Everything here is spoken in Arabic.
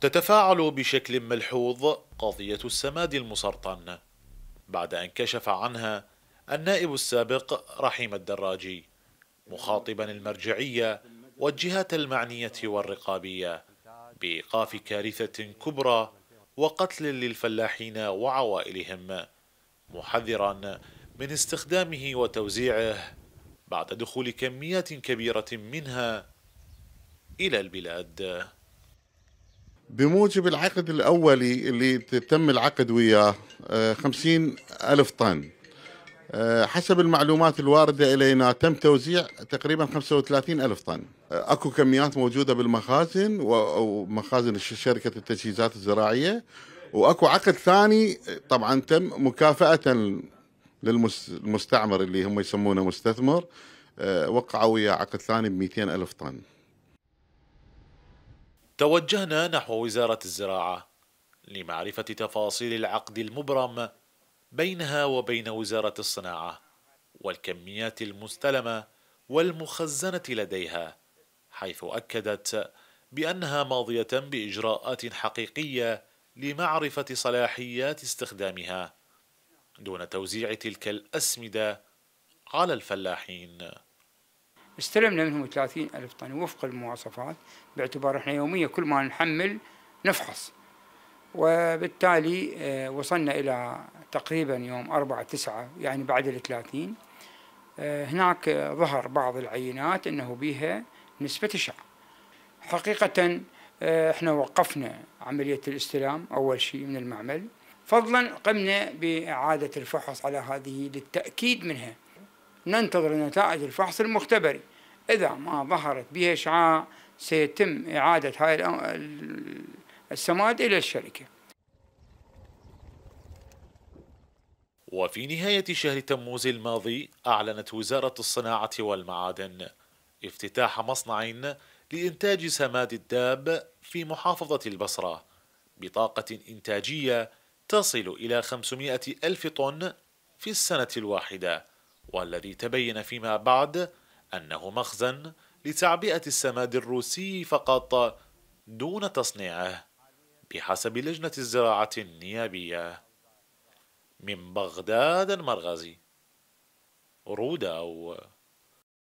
تتفاعل بشكل ملحوظ قضية السماد المسرطن بعد أن كشف عنها النائب السابق رحيم الدراجي مخاطبا المرجعية والجهات المعنية والرقابية بإيقاف كارثة كبرى وقتل للفلاحين وعوائلهم محذرا من استخدامه وتوزيعه بعد دخول كميات كبيرة منها إلى البلاد بموجب العقد الأولي اللي تم العقد وياه آه، خمسين ألف طن آه، حسب المعلومات الواردة إلينا تم توزيع تقريبا وثلاثين ألف طن آه، أكو كميات موجودة بالمخازن ومخازن شركة التجهيزات الزراعية وأكو عقد ثاني طبعا تم مكافأة للمستعمر اللي هم يسمونه مستثمر وقعوا وياه عقد ثاني ب ألف طن توجهنا نحو وزارة الزراعة لمعرفة تفاصيل العقد المبرم بينها وبين وزارة الصناعة والكميات المستلمة والمخزنة لديها حيث أكدت بأنها ماضية بإجراءات حقيقية لمعرفة صلاحيات استخدامها دون توزيع تلك الأسمدة على الفلاحين استلمنا منهم 30 ألف طن وفق المواصفات باعتبار احنا يوميا كل ما نحمل نفحص وبالتالي آه، وصلنا إلى تقريبا يوم 4 9 يعني بعد ال 30 آه، هناك ظهر بعض العينات أنه بها نسبة شعر حقيقة آه، احنا وقفنا عملية الاستلام أول شيء من المعمل فضلا قمنا بإعادة الفحص على هذه للتأكيد منها ننتظر نتائج الفحص المختبري إذا ما ظهرت به إشعاع سيتم إعادة هاي السماد إلى الشركة وفي نهاية شهر تموز الماضي أعلنت وزارة الصناعة والمعادن افتتاح مصنع لإنتاج سماد الداب في محافظة البصرة بطاقة إنتاجية تصل إلى 500 ألف طن في السنة الواحدة والذي تبين فيما بعد أنه مخزن لتعبئة السماد الروسي فقط دون تصنيعه بحسب لجنة الزراعة النيابية من بغداد المرغزي روداو